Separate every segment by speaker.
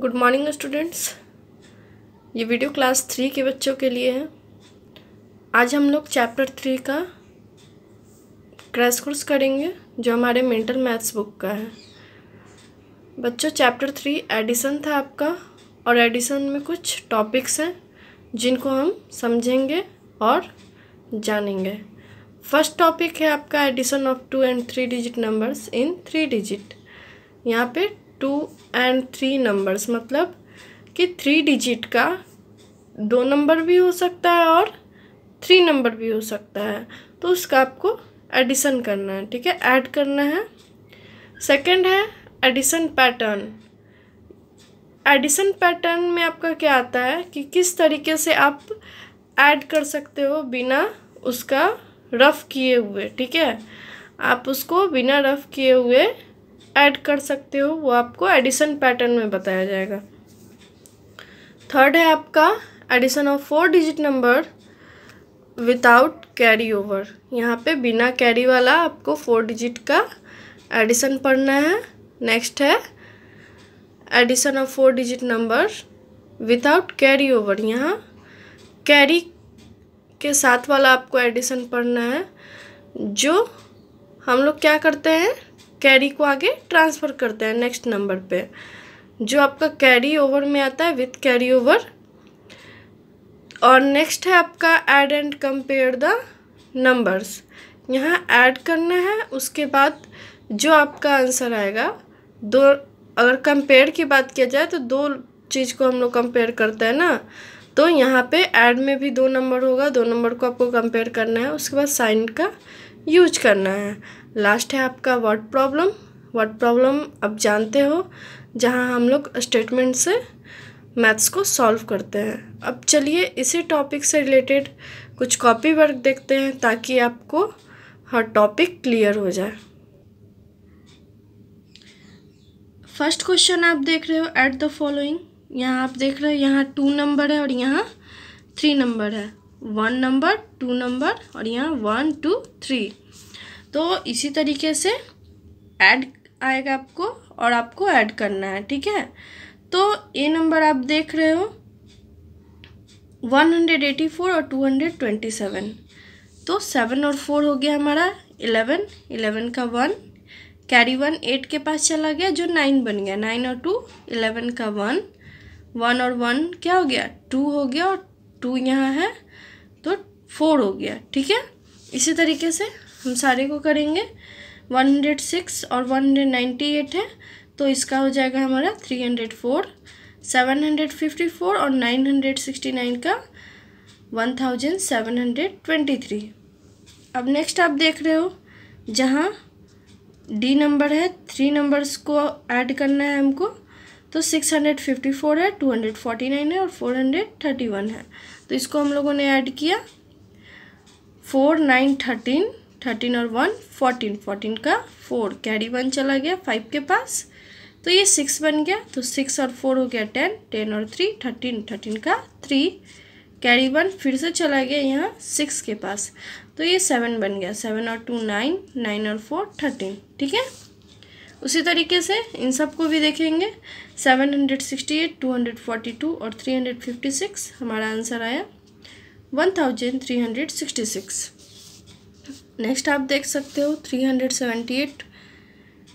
Speaker 1: good morning students ये video class three के बच्चों के लिए है आज हम लोग चैप्टर थ्री का क्रैश कोर्स करेंगे जो हमारे मेंटल मैथ्स बुक का है बच्चों चैप्टर थ्री एडिसन था आपका और एडिशन में कुछ टॉपिक्स हैं जिनको हम समझेंगे और जानेंगे फर्स्ट टॉपिक है आपका addition of two and three digit numbers इन थ्री डिजिट यहाँ पे टू एंड थ्री नंबर्स मतलब कि थ्री डिजिट का दो नंबर भी हो सकता है और थ्री नंबर भी हो सकता है तो उसका आपको एडिशन करना है ठीक है ऐड करना है सेकंड है एडिशन पैटर्न एडिशन पैटर्न में आपका क्या आता है कि किस तरीके से आप ऐड कर सकते हो बिना उसका रफ़ किए हुए ठीक है आप उसको बिना रफ़ किए हुए ऐड कर सकते हो वो आपको एडिशन पैटर्न में बताया जाएगा थर्ड है आपका addition of four digit number without carry over यहाँ पे बिना कैरी वाला आपको फोर डिजिट का एडिशन पढ़ना है नेक्स्ट है addition of four digit number without carry over यहाँ कैरी के साथ वाला आपको एडिशन पढ़ना है जो हम लोग क्या करते हैं कैरी को आगे ट्रांसफ़र करते हैं नेक्स्ट नंबर पे जो आपका कैरी ओवर में आता है विथ कैरी ओवर और नेक्स्ट है आपका add and compare the numbers यहाँ ऐड करना है उसके बाद जो आपका आंसर आएगा दो अगर कंपेयर की बात किया जाए तो दो चीज़ को हम लोग कंपेयर करते हैं ना तो यहाँ पे ऐड में भी दो नंबर होगा दो नंबर को आपको कंपेयर करना है उसके बाद साइन का यूज करना है लास्ट है आपका वर्ड प्रॉब्लम वर्ड प्रॉब्लम अब जानते हो जहाँ हम लोग स्टेटमेंट से मैथ्स को सॉल्व करते हैं अब चलिए इसी टॉपिक से रिलेटेड कुछ कॉपी वर्क देखते हैं ताकि आपको हर टॉपिक क्लियर हो जाए फर्स्ट क्वेश्चन आप देख रहे हो एट द फॉलोइंग यहाँ आप देख रहे हो यहाँ टू नंबर है और यहाँ थ्री नंबर है वन नंबर टू नंबर और यहाँ वन टू थ्री तो इसी तरीके से ऐड आएगा आपको और आपको ऐड करना है ठीक है तो ये नंबर आप देख रहे हो 184 और 227 तो सेवन और फोर हो गया हमारा इलेवन इलेवन का वन कैरी वन एट के पास चला गया जो नाइन बन गया नाइन और टू इलेवन का वन वन और वन क्या हो गया टू हो गया और टू यहाँ है फोर हो गया ठीक है इसी तरीके से हम सारे को करेंगे वन हंड्रेड सिक्स और वन हंड्रेड नाइन्टी एट है तो इसका हो जाएगा हमारा three hundred four seven hundred fifty four और नाइन हंड्रेड सिक्सटी नाइन का one thousand seven hundred twenty three अब नेक्स्ट आप देख रहे हो जहाँ डी नंबर है थ्री नंबर्स को ऐड करना है हमको तो सिक्स हंड्रेड फिफ्टी फोर है टू हंड्रेड फोर्टी नाइन है और फोर हंड्रेड थर्टी वन है तो इसको हम लोगों ने ऐड किया फोर नाइन थर्टीन थर्टीन और वन फोर्टीन फोर्टीन का फोर कैरी वन चला गया फाइव के पास तो ये सिक्स बन गया तो सिक्स और फोर हो गया टेन टेन और थ्री थर्टीन थर्टीन का थ्री कैरी वन फिर से चला गया यहाँ सिक्स के पास तो ये सेवन बन गया सेवन और टू नाइन नाइन और फोर थर्टीन ठीक है उसी तरीके से इन सब को भी देखेंगे seven hundred sixty eight two hundred forty two और थ्री हंड्रेड फिफ्टी सिक्स हमारा आंसर आया one thousand three hundred sixty six next आप देख सकते हो three hundred seventy eight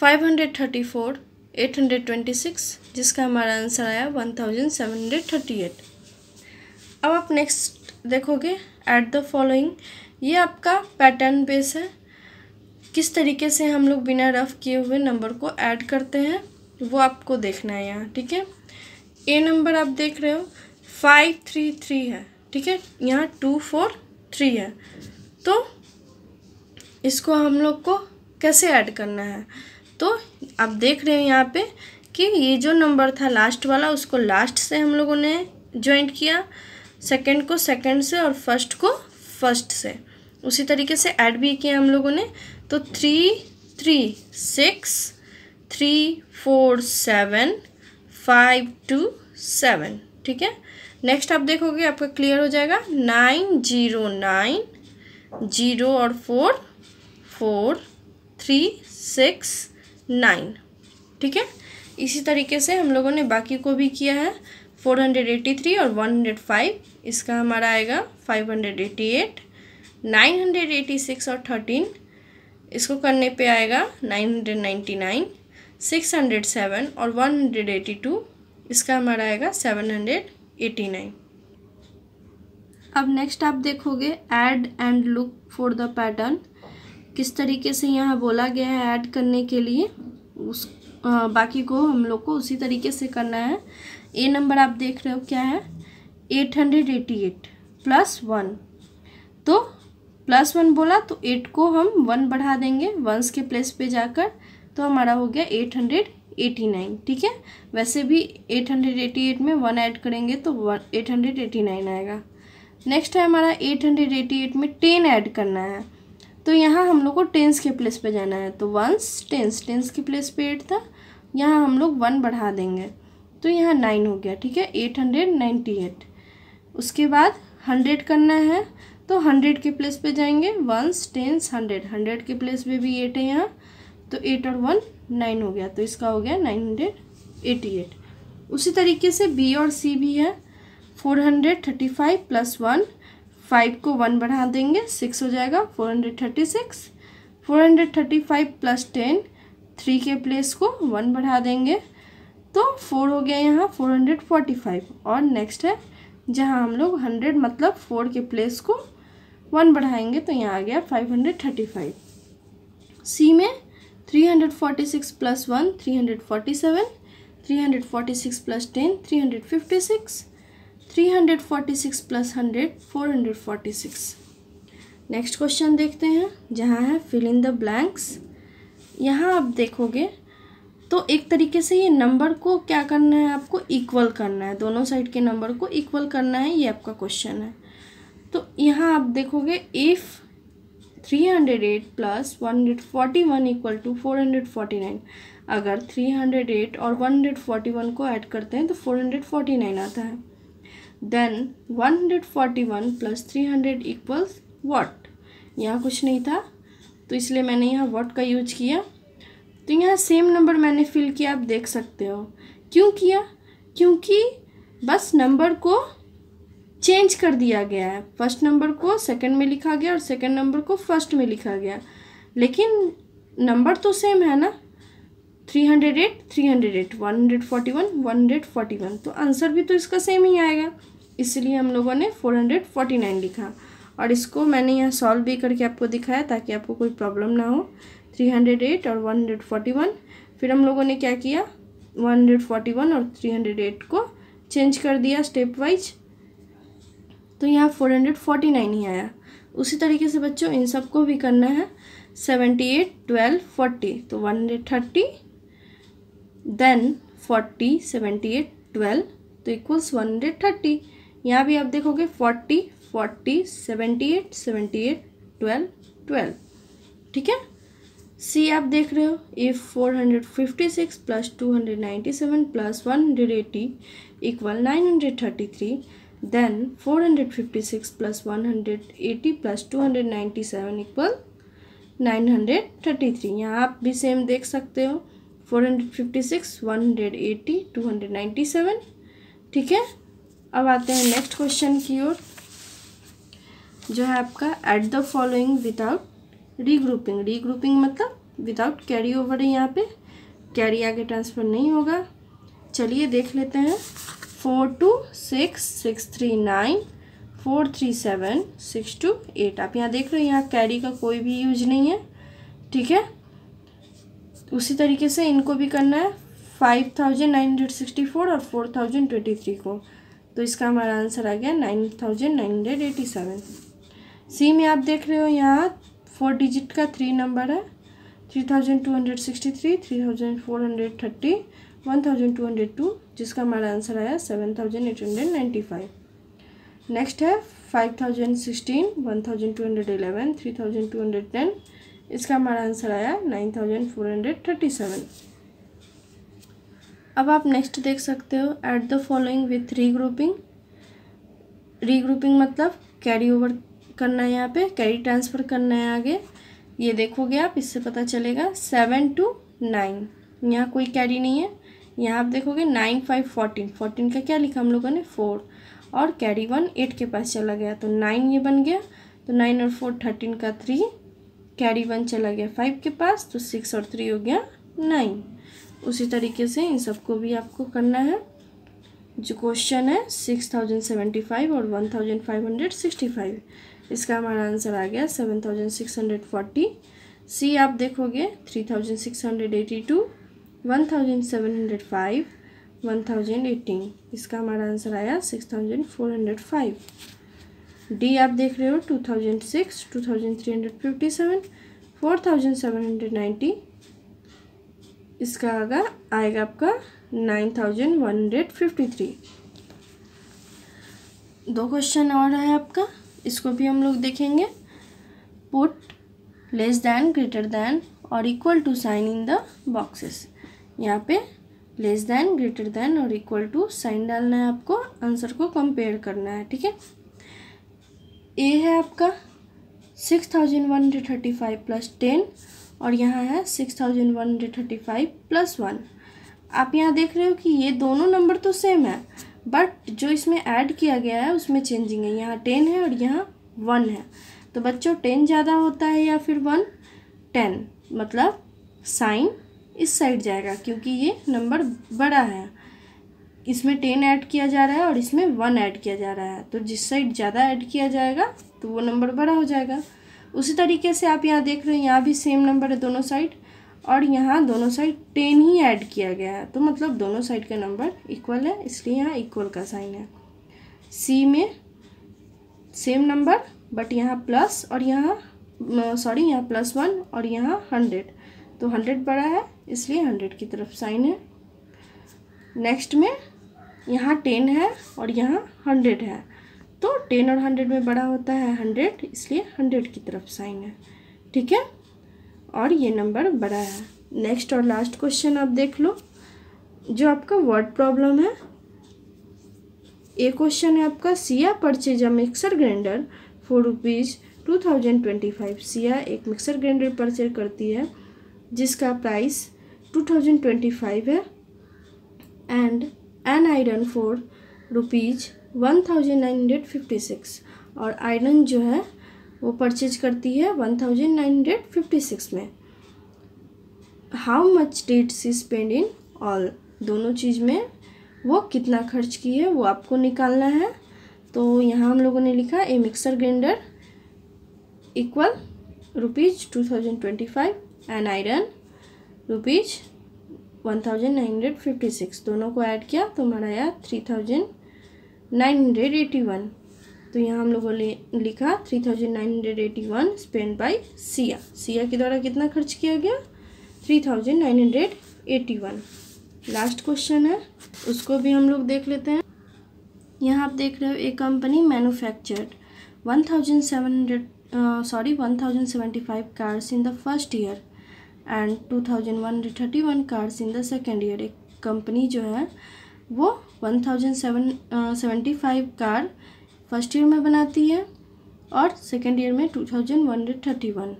Speaker 1: five hundred thirty four eight hundred twenty six जिसका हमारा answer आया one thousand seven hundred thirty eight अब आप नेक्स्ट देखोगे एट द फॉलोइंग ये आपका पैटर्न बेस है किस तरीके से हम लोग बिना रफ किए हुए नंबर को ऐड करते हैं वो आपको देखना है यहाँ ठीक है ए नंबर आप देख रहे हो फाइव थ्री थ्री है ठीक है यहाँ टू फोर थ्री है तो इसको हम लोग को कैसे ऐड करना है तो आप देख रहे हो यहाँ पे कि ये जो नंबर था लास्ट वाला उसको लास्ट से हम लोगों ने ज्वाइंट किया सेकंड को सेकंड से और फर्स्ट को फर्स्ट से उसी तरीके से ऐड भी किया हम लोगों ने तो three three six three four seven five two seven ठीक है नेक्स्ट आप देखोगे आपका क्लियर हो जाएगा नाइन जीरो नाइन जीरो और four four three six nine ठीक है इसी तरीके से हम लोगों ने बाकी को भी किया है फोर हंड्रेड एट्टी थ्री और वन हंड्रेड फाइव इसका हमारा आएगा five hundred eighty eight nine hundred eighty six और थर्टीन इसको करने पे आएगा nine hundred ninety nine six hundred seven और वन हंड्रेड एटी टू इसका हमारा आएगा सेवन हंड्रेड एटी नाइन अब नेक्स्ट आप देखोगे add and look for the pattern किस तरीके से यहाँ बोला गया है ऐड करने के लिए उस आ, बाकी को हम लोग को उसी तरीके से करना है ए नंबर आप देख रहे हो क्या है eight hundred eighty eight plus one तो प्लस वन बोला तो एट को हम वन बढ़ा देंगे वंस के प्लेस पे जाकर तो हमारा हो गया एट हंड्रेड एटी नाइन ठीक है वैसे भी एट हंड्रेड एटी एट में वन ऐड करेंगे तो one eight hundred eighty nine आएगा नेक्स्ट है हमारा एट हंड्रेड एटी एट में टेन ऐड करना है तो यहाँ हम लोग को टेंस के प्लेस पे जाना है तो वंस टेंस टेंस के प्लेस पे एट था यहाँ हम लोग वन बढ़ा देंगे तो यहाँ नाइन हो गया ठीक है एट हंड्रेड नाइन्टी एट उसके बाद हंड्रेड करना है तो हंड्रेड के प्लेस पे जाएंगे वंस टेंस हंड्रेड हंड्रेड के प्लेस पे भी एट है यहाँ तो एट और वन नाइन हो गया तो इसका हो गया नाइन हंड्रेड एटी एट उसी तरीके से बी और सी भी है four hundred thirty five plus one five को वन बढ़ा देंगे सिक्स हो जाएगा four hundred thirty six four hundred thirty five plus ten three के प्लेस को वन बढ़ा देंगे तो फोर हो गया यहाँ फोर हंड्रेड फोर्टी फाइव और नेक्स्ट है जहाँ हम लोग हंड्रेड मतलब फोर के प्लेस को वन बढ़ाएंगे तो यहाँ आ गया five hundred thirty five C में three hundred forty six plus one three hundred forty seven three hundred forty six plus ten three hundred fifty six three hundred forty six plus hundred four hundred forty six next question देखते हैं जहाँ है fill in the blanks यहाँ आप देखोगे तो एक तरीके से ये नंबर को क्या करना है आपको इक्वल करना है दोनों साइड के नंबर को इक्वल करना है ये आपका क्वेश्चन है तो यहाँ आप देखोगे if three hundred eight plus one hundred forty one equal to four hundred forty nine अगर थ्री हंड्रेड एट और वन हंड्रेड फोर्टी वन को ऐड करते हैं तो फोर हंड्रेड फोर्टी नाइन आता है then one hundred forty one plus three hundred equals what यहाँ कुछ नहीं था तो इसलिए मैंने यहाँ वॉट का यूज किया तो यहाँ सेम नंबर मैंने फिल किया आप देख सकते हो क्यों किया क्योंकि बस नंबर को चेंज कर दिया गया है फर्स्ट नंबर को सेकंड में लिखा गया और सेकंड नंबर को फर्स्ट में लिखा गया लेकिन नंबर तो सेम है ना three hundred eight three hundred eight one hundred forty one one hundred forty one तो आंसर भी तो इसका सेम ही आएगा इसलिए हम लोगों ने फोर हंड्रेड फोर्टी नाइन लिखा और इसको मैंने यहाँ सॉल्व भी करके आपको दिखाया ताकि आपको कोई प्रॉब्लम ना हो थ्री हंड्रेड एट और वन हंड्रेड फोर्टी वन फिर हम लोगों ने क्या किया वन हंड्रेड फोर्टी वन और थ्री हंड्रेड एट को चेंज कर दिया स्टेप वाइज तो यहाँ फोर हंड्रेड फोर्टी नाइन ही आया उसी तरीके से बच्चों इन सब को भी करना है सेवेंटी एट ट्वेल्व फोर्टी तो one hundred thirty then forty seventy eight twelve तो इक्वल्स वन हंड्रेड थर्टी यहाँ भी आप देखोगे forty forty seventy eight seventy eight twelve twelve ठीक है सी आप देख रहे हो ए four hundred fifty six plus two hundred ninety seven plus one hundred eighty equal nine hundred thirty three then 456 plus 180 plus 297 equal 933 यहाँ आप भी सेम देख सकते हो 456 180 297 ठीक है अब आते हैं नेक्स्ट क्वेश्चन की ओर जो है आपका add the following without regrouping regrouping मतलब विदाउट कैरी ओवर है यहाँ पे कैरी आगे ट्रांसफ़र नहीं होगा चलिए देख लेते हैं four two six six three nine four three seven six two eight आप यहाँ देख रहे हो यहाँ कैरी का कोई भी यूज नहीं है ठीक है उसी तरीके से इनको भी करना है five thousand nine hundred sixty four और फोर थाउजेंड ट्वेंटी थ्री को तो इसका हमारा आंसर आ गया nine thousand nine hundred eighty seven C में आप देख रहे हो यहाँ फोर डिजिट का थ्री नंबर है three thousand two hundred sixty three three thousand four hundred thirty one thousand two hundred two जिसका हमारा आंसर आया seven thousand eight hundred ninety five next है five thousand sixteen one thousand two hundred three thousand two hundred ten इसका हमारा answer आया nine thousand four hundred thirty seven अब आप next देख सकते हो add the following with regrouping regrouping मतलब कैरी ओवर करना है यहाँ पे कैरी ट्रांसफ़र करना है आगे ये देखोगे आप इससे पता चलेगा सेवन टू नाइन यहाँ कोई कैरी नहीं है यहाँ आप देखोगे नाइन फाइव फोर्टीन फोर्टीन का क्या लिखा हम लोगों ने फोर और कैरी वन एट के पास चला गया तो नाइन ये बन गया तो नाइन और फोर थर्टीन का थ्री कैरी वन चला गया फाइव के पास तो सिक्स और थ्री हो गया नाइन उसी तरीके से इन सबको भी आपको करना है जो क्वेश्चन है सिक्स थाउजेंड सेवेंटी फाइव और one thousand five hundred sixty five इसका हमारा आंसर आ गया seven thousand six hundred forty C आप देखोगे three thousand six hundred eighty two one thousand seven hundred five one thousand eighteen इसका हमारा answer आया six thousand four hundred five D आप देख रहे हो two thousand six two thousand three hundred fifty seven four thousand seven hundred ninety इसका आगा आएगा आपका nine thousand one hundred fifty three दो क्वेश्चन और है आपका इसको भी हम लोग देखेंगे put less than greater than और equal to sign in the boxes यहाँ पे लेस देन ग्रेटर देन और इक्वल टू साइन डालना है आपको आंसर को कंपेयर करना है ठीक है ए है आपका six thousand one hundred thirty five plus ten और यहाँ है six thousand one hundred thirty five plus one आप यहाँ देख रहे हो कि ये दोनों नंबर तो सेम है बट जो इसमें ऐड किया गया है उसमें चेंजिंग है यहाँ टेन है और यहाँ वन है तो बच्चों टेन ज़्यादा होता है या फिर वन टेन मतलब साइन इस साइड जाएगा क्योंकि ये नंबर बड़ा है इसमें टेन ऐड किया जा रहा है और इसमें वन ऐड किया जा रहा है तो जिस साइड ज़्यादा ऐड किया जाएगा तो वो नंबर बड़ा हो जाएगा उसी तरीके से आप यहाँ देख रहे हैं यहाँ भी सेम नंबर है दोनों साइड और यहाँ दोनों साइड टेन ही ऐड किया गया है तो मतलब दोनों साइड का नंबर इक्वल है इसलिए यहाँ इक्वल का साइन है सी में सेम नंबर बट यहाँ प्लस और यहाँ सॉरी यहाँ प्लस वन और यहाँ हंड्रेड तो हंड्रेड बड़ा है इसलिए हंड्रेड की तरफ साइन है नेक्स्ट में यहाँ टेन है और यहाँ हंड्रेड है तो टेन और हंड्रेड में बड़ा होता है हंड्रेड इसलिए हंड्रेड की तरफ साइन है ठीक है और ये नंबर बड़ा है नेक्स्ट और लास्ट क्वेश्चन आप देख लो जो आपका वर्ड प्रॉब्लम है ए क्वेश्चन है आपका Siya purchase a mixer grinder four rupees two thousand twenty five Siya एक मिक्सर ग्राइंडर परचेज करती है जिसका प्राइस 2025 है and an iron for rupees one thousand nine hundred fifty six और आयरन जो है वो परचेज करती है one thousand nine hundred fifty six में how much did she spend in all दोनों चीज़ में वो कितना खर्च की है वो आपको निकालना है तो यहाँ हम लोगों ने लिखा a mixer grinder equal rupees two thousand twenty five an iron rupees one thousand nine hundred fifty six दोनों को ऐड किया तो हमारा आया three thousand nine hundred eighty one तो यहाँ हम लोगों ने लिखा three thousand nine hundred eighty one spend by Siya Siya के द्वारा कितना खर्च किया गया three thousand nine hundred eighty one last question है उसको भी हम लोग देख लेते हैं यहाँ आप देख रहे हो एक company manufacture one thousand seven hundred sorry one thousand seventy five cars in the first year and two thousand one thirty one cars in the second year एक कंपनी जो है वो one thousand seven seventy five car first year में बनाती है और second year में two thousand one hundred thirty one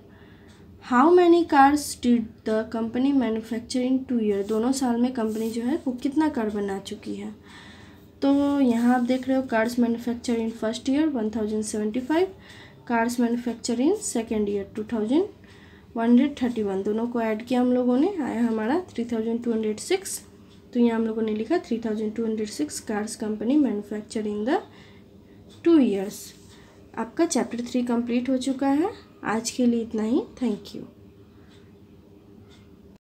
Speaker 1: how many cars did the company manufacture in two year दोनों साल में कंपनी जो है वो कितना कार बना चुकी है तो यहाँ आप देख रहे हो cars manufacture in first year one thousand seventy five cars manufacture in second year two thousand 131 दोनों को ऐड किया हम लोगों ने आया हमारा 3206 तो यहाँ हम लोगों ने लिखा 3206 cars company manufacture in the two years आपका चैप्टर थ्री कंप्लीट हो चुका है आज के लिए इतना ही थैंक यू